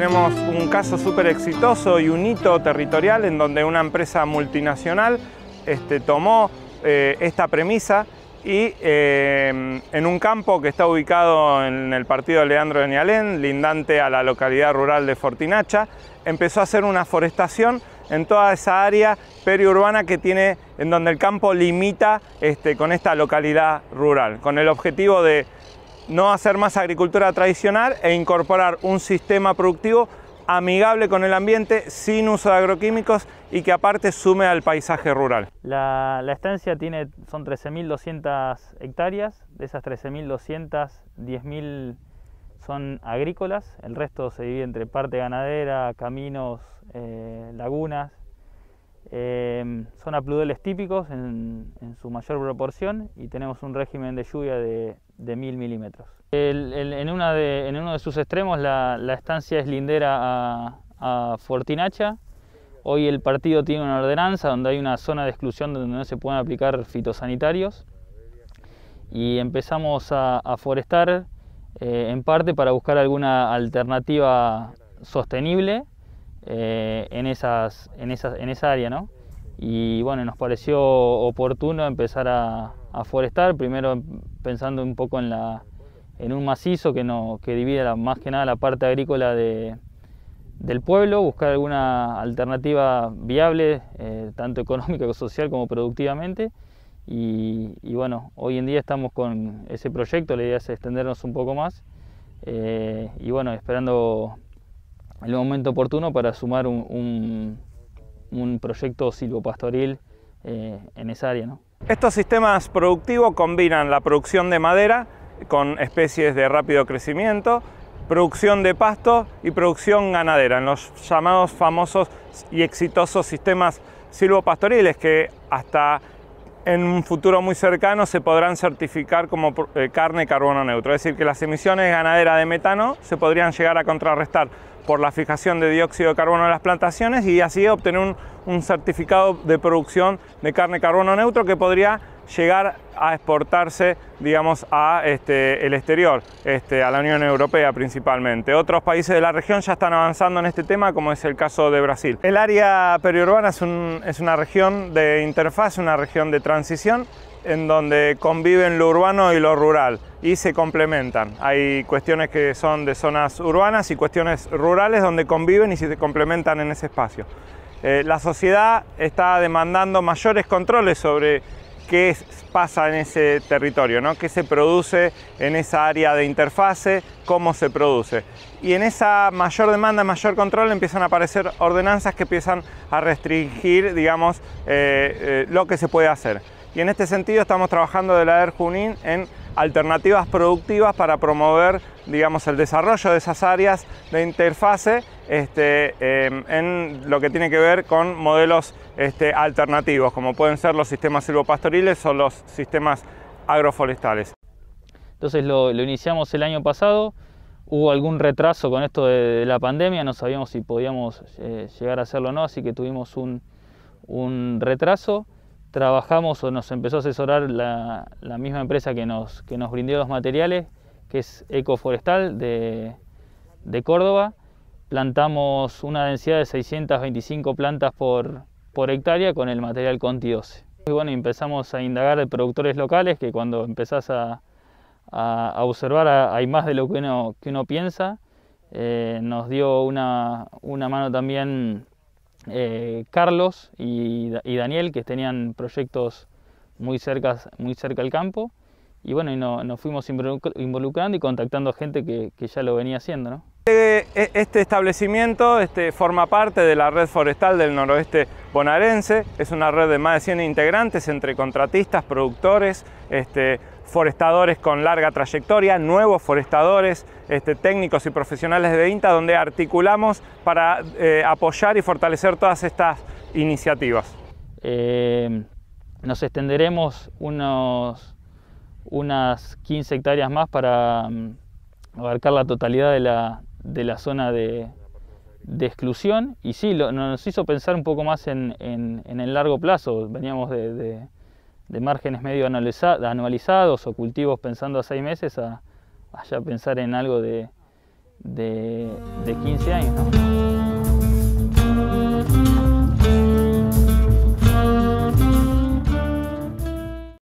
tenemos un caso súper exitoso y un hito territorial en donde una empresa multinacional este, tomó eh, esta premisa y eh, en un campo que está ubicado en el partido de Leandro de Nialén, lindante a la localidad rural de Fortinacha, empezó a hacer una forestación en toda esa área periurbana que tiene, en donde el campo limita este, con esta localidad rural, con el objetivo de no hacer más agricultura tradicional e incorporar un sistema productivo amigable con el ambiente, sin uso de agroquímicos y que aparte sume al paisaje rural. La, estancia tiene, son 13.200 hectáreas, de esas 13.200, 10.000 son agrícolas, el resto se divide entre parte ganadera, caminos, eh, lagunas, eh, son apludeles típicos en su mayor proporción y tenemos un régimen de lluvia de de 1000 milímetros. en, una de, en, uno de sus extremos la, la estancia es lindera a, a, Fortinacha. Hoy el partido tiene una ordenanza donde hay una zona de exclusión donde no se pueden aplicar fitosanitarios y empezamos a, a forestar eh, en parte para buscar alguna alternativa sostenible eh, en, esas, en, esas, en esa área. ¿no? Y bueno, nos pareció oportuno empezar a, aforestar primero pensando un poco en, la, en un macizo que, no, que divide más que nada la parte agrícola de, del pueblo, buscar alguna alternativa viable, eh, tanto económica como social como productivamente. Y, bueno, hoy en día estamos con ese proyecto, la idea es extendernos un poco más eh, y bueno, esperando el momento oportuno para sumar un, proyecto silvopastoril eh, en esa área. ¿no? Estos sistemas productivos combinan la producción de madera con especies de rápido crecimiento, producción de pasto y producción ganadera, en los llamados famosos y exitosos sistemas silvopastoriles que hasta en un futuro muy cercano se podrán certificar como eh, carne carbono neutro, es decir, que las emisiones ganaderas de metano se podrían llegar a contrarrestar por la fijación de dióxido de carbono en las plantaciones y así obtener un, certificado de producción de carne carbono neutro que podría llegar a exportarse, digamos, a este, el exterior, este, a la Unión Europea principalmente. Otros países de la región ya están avanzando en este tema, como es el caso de Brasil. El área periurbana es, es una región de interfaz, una región de transición, en donde conviven lo urbano y lo rural y se complementan. Hay cuestiones que son de zonas urbanas y cuestiones rurales donde conviven y se complementan en ese espacio. Eh, la sociedad está demandando mayores controles sobre qué pasa en ese territorio, ¿no? qué se produce en esa área de interfase, cómo se produce. Y en esa mayor demanda, mayor control, empiezan a aparecer ordenanzas que empiezan a restringir, digamos, eh, eh, lo que se puede hacer y en este sentido estamos trabajando de la ER Junín en alternativas productivas para promover digamos, el desarrollo de esas áreas de interfase este, em, en lo que tiene que ver con modelos este, alternativos, como pueden ser los sistemas silvopastoriles o los sistemas agroforestales. Entonces lo, iniciamos el año pasado, hubo algún retraso con esto de, la pandemia, no sabíamos si podíamos eh, llegar a hacerlo o no, así que tuvimos un retraso trabajamos o nos empezó a asesorar la, misma empresa que nos, que nos brindó los materiales, que es Ecoforestal de, de Córdoba. Plantamos una densidad de 625 plantas por, por hectárea con el material Conti 12. Y bueno, empezamos a indagar de productores locales, que cuando empezás a, observar hay más de lo que uno, que uno piensa. Eh, nos dio una, una mano también eh, Carlos y, Daniel, que tenían proyectos muy cerca, muy cerca al campo. Y bueno, y nos fuimos involucrando y contactando a gente que, que ya lo venía haciendo, ¿no? Este, e, este establecimiento este, forma parte de la red forestal del noroeste bonaerense, es una red de más de 100 integrantes entre contratistas, productores, este, forestadores con larga trayectoria, nuevos forestadores, técnicos y profesionales de INTA, donde articulamos para eh, apoyar y fortalecer todas estas iniciativas. Eh, nos extenderemos unos, unas 15 hectáreas más para mm, abarcar la totalidad de la, de la zona de, exclusión y sí, nos hizo pensar un poco más en, el largo plazo. Veníamos de, márgenes medio anualizados o cultivos pensando a seis meses a, pensar en algo de, de 15 años.